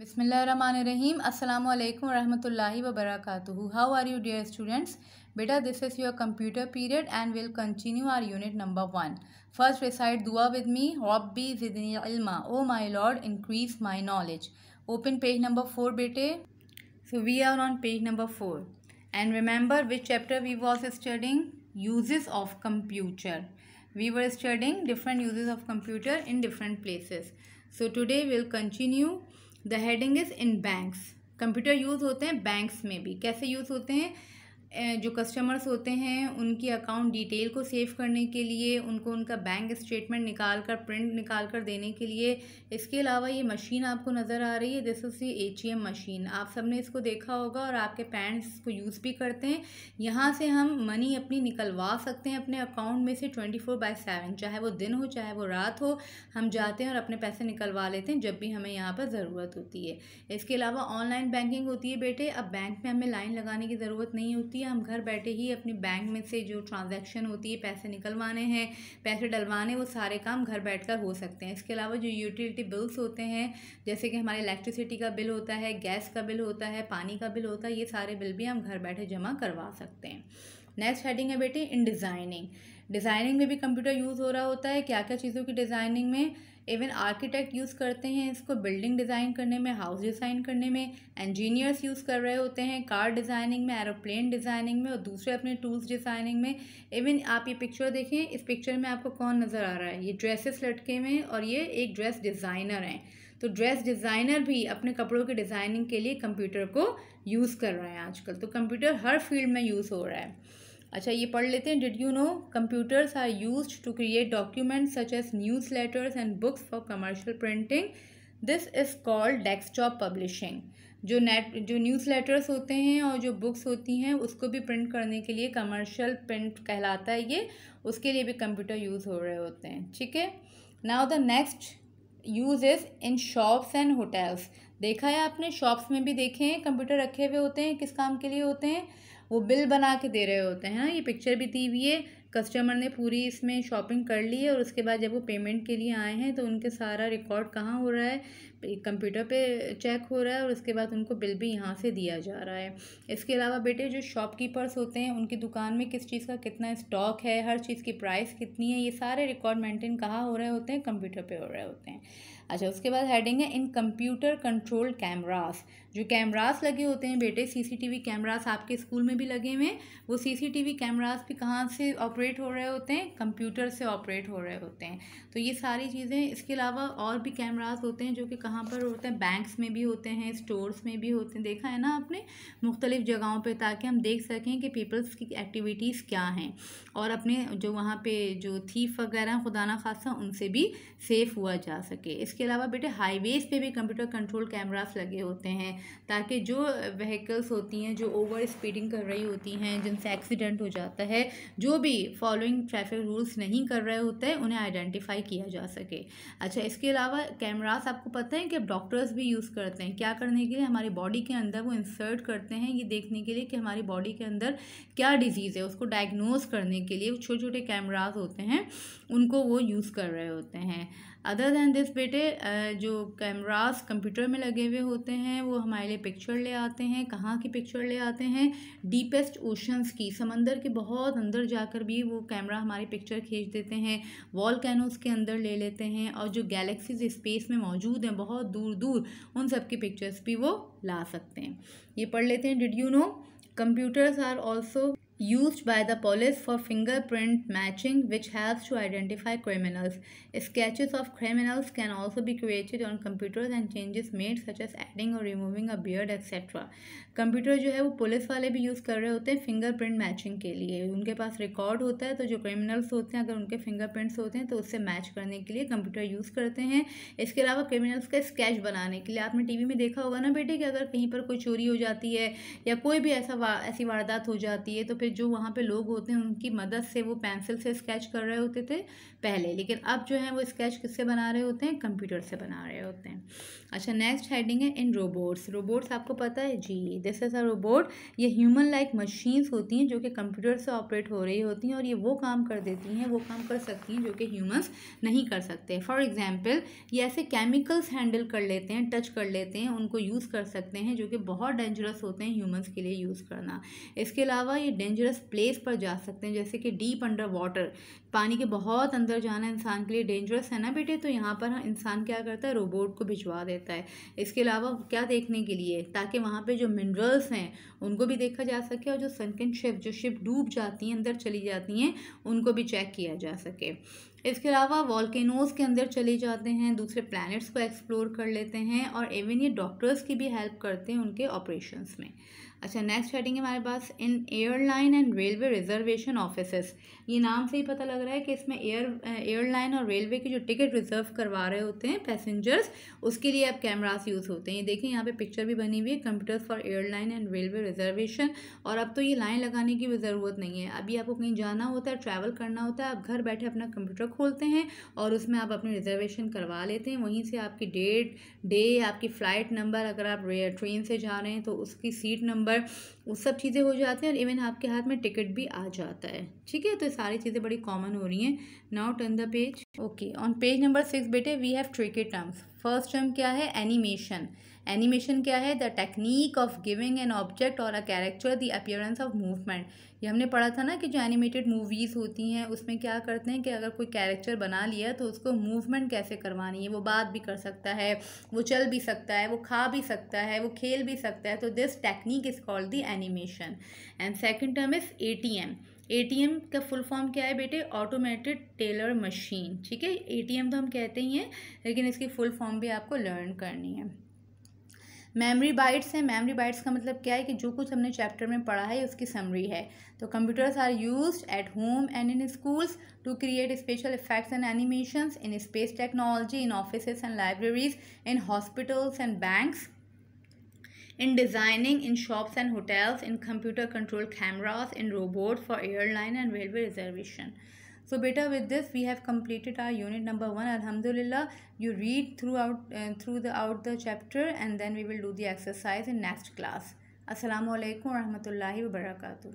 बिसमीम् अल्लाम रहमतुल्लाहि व बरकातुहु how are you dear students बेटा this is your computer period and will continue our unit number one first recite दुआ with me रब्बी जिदनी इल्मा O my Lord increase my knowledge open page number four बेटे so we are on page number four and remember which chapter we was studying uses of computer we were studying different uses of computer in different places so today will continue the heading is in banks computer use होते हैं banks में भी कैसे use होते हैं जो customers होते हैं उनकी अकाउंट डिटेल को सेव करने के लिए उनको उनका बैंक स्टेटमेंट निकाल कर प्रिंट निकाल कर देने के लिए इसके अलावा ये मशीन आपको नज़र आ रही है this is the H M machine आप सब ने इसको देखा होगा और आपके पैंट्स को यूज़ भी करते हैं यहाँ से हम मनी अपनी निकलवा सकते हैं अपने अकाउंट में से ट्वेंटी फोर बाई सेवन चाहे वो दिन हो चाहे वो रात हो हम जाते हैं और अपने पैसे निकलवा लेते हैं जब भी हमें यहाँ पर ज़रूरत होती है इसके अलावा ऑनलाइन बैंकिंग होती है बेटे अब बैंक में हमें लाइन लगाने की ज़रूरत नहीं होती है हम घर बैठे ही अपने बैंक में से जो ट्रांजैक्शन होती है पैसे निकलवाने हैं पैसे डलवाने वो सारे काम घर बैठ कर हो सकते हैं इसके अलावा जो यूटिलिटी बिल्स होते हैं जैसे कि हमारे इलेक्ट्रिसिटी का बिल होता है गैस का बिल होता है पानी का बिल होता है ये सारे बिल भी हम घर बैठे जमा करवा सकते हैं नेक्स्ट हेडिंग है बेटे इन डिज़ाइनिंग डिज़ाइनिंग में भी कंप्यूटर यूज़ हो रहा होता है क्या क्या चीज़ों की डिज़ाइनिंग में इवन आर्किटेक्ट यूज़ करते हैं इसको बिल्डिंग डिज़ाइन करने में हाउस डिज़ाइन करने में इंजीनियर्स यूज़ कर रहे होते हैं कार डिज़ाइनिंग में एरोप्लेन डिज़ाइनिंग में और दूसरे अपने टूल्स डिज़ाइनिंग में इवन आप ये पिक्चर देखें इस पिक्चर में आपको कौन नज़र आ रहा है ये ड्रेसेस लटके हुए हैं और ये एक ड्रेस डिज़ाइनर हैं तो ड्रेस डिज़ाइनर भी अपने कपड़ों की डिज़ाइनिंग के लिए कंप्यूटर को यूज़ कर रहा है आजकल तो कंप्यूटर हर फील्ड में यूज़ हो रहा है अच्छा ये पढ़ लेते हैं did you know computers are use to create documents such as newsletters and books for commercial printing this is called desktop publishing जो नेट जो न्यूज़ लेटर्स होते हैं और जो बुक्स होती हैं उसको भी प्रिंट करने के लिए कमर्शियल प्रिंट कहलाता है ये उसके लिए भी कंप्यूटर यूज़ हो रहे होते हैं ठीक है now the next use is in shops and hotels देखा है आपने शॉप्स में भी देखे हैं कंप्यूटर रखे हुए होते हैं किस काम के लिए होते हैं वो बिल बना के दे रहे होते हैं ये पिक्चर भी दी हुई है कस्टमर ने पूरी इसमें शॉपिंग कर ली है और उसके बाद जब वो पेमेंट के लिए आए हैं तो उनके सारा रिकॉर्ड कहाँ हो रहा है कंप्यूटर पे चेक हो रहा है और उसके बाद उनको बिल भी यहाँ से दिया जा रहा है इसके अलावा बेटे जो शॉपकीपर्स होते हैं उनकी दुकान में किस चीज़ का कितना स्टॉक है हर चीज़ की प्राइस कितनी है ये सारे रिकॉर्ड मेंटेन कहाँ हो रहे होते हैं कंप्यूटर पर हो रहे होते हैं अच्छा उसके बाद हेडिंग है इन कंप्यूटर कंट्रोल कैमरास जो कैमरास लगे होते हैं बेटे सीसीटीवी कैमरास आपके स्कूल में भी लगे हुए हैं वो सीसीटीवी कैमरास भी कहाँ से ऑपरेट हो रहे होते हैं कंप्यूटर से ऑपरेट हो रहे होते हैं तो ये सारी चीज़ें इसके अलावा और भी कैमरास होते हैं जो कि कहाँ पर होते हैं बैंक्स में भी होते हैं स्टोर्स में भी होते हैं देखा है ना आपने मुख्तलिफ़ जगहों पर ताकि हम देख सकें कि पीपल्स की एक्टिविटीज़ क्या हैं और अपने जो वहाँ पर जो थीफ वगैरह खुदा ना खासा उनसे भी सेफ़ हुआ जा सके इस इसके अलावा बेटे हाईवेज़ पे भी कंप्यूटर कंट्रोल कैमरास लगे होते हैं ताकि जो व्हीकल्स होती हैं जो ओवर स्पीडिंग कर रही होती हैं जिनसे एक्सीडेंट हो जाता है जो भी फॉलोइंग ट्रैफिक रूल्स नहीं कर रहे होते हैं उन्हें आइडेंटिफाई किया जा सके अच्छा इसके अलावा कैमरास आपको पता है कि अब डॉक्टर्स भी यूज़ करते हैं क्या करने के लिए हमारी बॉडी के अंदर वो इंसर्ट करते हैं ये देखने के लिए कि हमारी बॉडी के अंदर क्या डिजीज़ है उसको डायग्नोज करने के लिए छोटे छोटे कैमराज होते हैं उनको वो यूज़ कर रहे होते हैं अदर दैन दिस बेटे जो कैमरास कंप्यूटर में लगे हुए होते हैं वो हमारे लिए पिक्चर ले आते हैं कहाँ की पिक्चर ले आते हैं डीपेस्ट ओशंस की समंदर के बहुत अंदर जाकर भी वो कैमरा हमारी पिक्चर खींच देते हैं वॉल कैनोज के अंदर ले लेते हैं और जो गैलेक्सीज स्पेस में मौजूद हैं बहुत दूर दूर उन सब की पिक्चर्स भी वो ला सकते हैं ये पढ़ लेते हैं did you know computers are also use by the the for fingerprint matching which helps to identify criminals Sketches of criminals can also भी created on computers and changes made such as adding or removing a beard etcetera computer जो है वो police वाले भी use कर रहे होते हैं फिंगर प्रिंट मैचिंग के लिए उनके पास रिकॉर्ड होता है तो जो क्रिमिनल्स होते हैं अगर उनके फिंगर प्रिंट्स होते हैं तो उससे मैच करने के लिए कंप्यूटर यूज़ करते हैं इसके अलावा क्रिमिनल्स का स्केच बनाने के लिए आपने टी वी में देखा होगा ना बेटे कि अगर कहीं पर कोई चोरी हो जाती है या कोई भी ऐसा वा, ऐसी वारदात हो जाती है तो फिर पे जो वहाँ पे लोग होते हैं उनकी मदद से वो पेंसिल से स्केच कर रहे होते थे पहले लेकिन अब जो है वो स्केच किससे बना रहे होते हैं कंप्यूटर से बना रहे होते हैं अच्छा नेक्स्ट हेडिंग है इन रोबोट्स रोबोट्स आपको पता है जी दिस इज़ अ रोबोट ये ह्यूमन लाइक मशीन्स होती हैं जो कि कंप्यूटर से ऑपरेट हो रही होती हैं और ये वो काम कर देती हैं वो काम कर सकती हैं जो कि ह्यूमन्स नहीं कर सकते फॉर एग्ज़ाम्पल ये ऐसे केमिकल्स हैंडल कर लेते हैं टच कर लेते हैं उनको यूज़ कर सकते हैं जो कि बहुत डेंजरस होते हैं ह्यूमन्स के लिए यूज़ करना इसके अलावा ये डेंजर डेंजरस प्लेस पर जा सकते हैं जैसे कि डीप अंडर वाटर पानी के बहुत अंदर जाना इंसान के लिए डेंजरस है ना बेटे तो यहाँ पर हाँ, इंसान क्या करता है रोबोट को भिजवा देता है इसके अलावा क्या देखने के लिए ताकि वहाँ पर जो मिनरल्स हैं उनको भी देखा जा सके और जो सनकिन शिप जो शिप डूब जाती हैं अंदर चली जाती हैं उनको भी चेक किया जा सके इसके अलावा वॉल्केनोज़ के अंदर चले जाते हैं दूसरे प्लैनेट्स को एक्सप्लोर कर लेते हैं और इवन ये डॉक्टर्स की भी हेल्प करते हैं उनके ऑपरेशंस में अच्छा नेक्स्ट हेडिंग हमारे पास in airline and railway reservation offices ये नाम से ही पता लग रहा है कि इसमें एयर एयरलाइन और रेलवे की जो टिकट रिजर्व करवा रहे होते हैं पैसेंजर्स उसके लिए अब कैमरास यूज़ होते हैं ये देखिए यहाँ पे पिक्चर भी बनी हुई है computers for airline and railway reservation और अब तो ये लाइन लगाने की भी ज़रूरत नहीं है अभी आपको कहीं जाना होता है ट्रैवल करना होता है आप घर बैठे अपना कंप्यूटर खोलते हैं और उसमें आप अपनी रिजर्वेशन करवा लेते हैं वहीं से आपकी डेट डे आपकी फ़्लाइट नंबर अगर आप ट्रेन से जा रहे हैं तो उसकी सीट नंबर नंबर वो सब चीज़ें हो जाती हैं और इवन आपके हाथ में टिकट भी आ जाता है ठीक है तो सारी चीज़ें बड़ी कॉमन हो रही हैं now turn the page okay on page number six बेटे we have three key terms first term क्या है एनिमेशन एनिमेशन क्या है the technique of giving an object or a character the appearance of movement ये हमने पढ़ा था ना कि जो एनिमेटेड मूवीज़ होती हैं उसमें क्या करते हैं कि अगर कोई कैरेक्टर बना लिया तो उसको मूवमेंट कैसे करवानी है वो बात भी कर सकता है वो चल भी सकता है वो खा भी सकता है वो खेल भी सकता है तो this technique is called the animation and second term is A T M ATM का फुल फॉर्म क्या है बेटे ऑटोमेटेड टेलर मशीन ठीक है एटीएम तो हम कहते ही हैं लेकिन इसकी फुल फॉर्म भी आपको लर्न करनी है मेमोरी बाइट्स हैं मेमोरी बाइट्स का मतलब क्या है कि जो कुछ हमने चैप्टर में पढ़ा है उसकी समरी है तो computers are use at home and in schools to create special effects and animations in space technology in office and libraries in hospitals and banks in designing in shops and hotels, in computer controlled cameras, in robots for airline and railway reservation. So beta with this we have completed our unit number 1 alhamdulillah you read throughout uh, throughout the chapter and then we will do the exercise in next class assalamu alaikum warahmatullahi wabarakatuh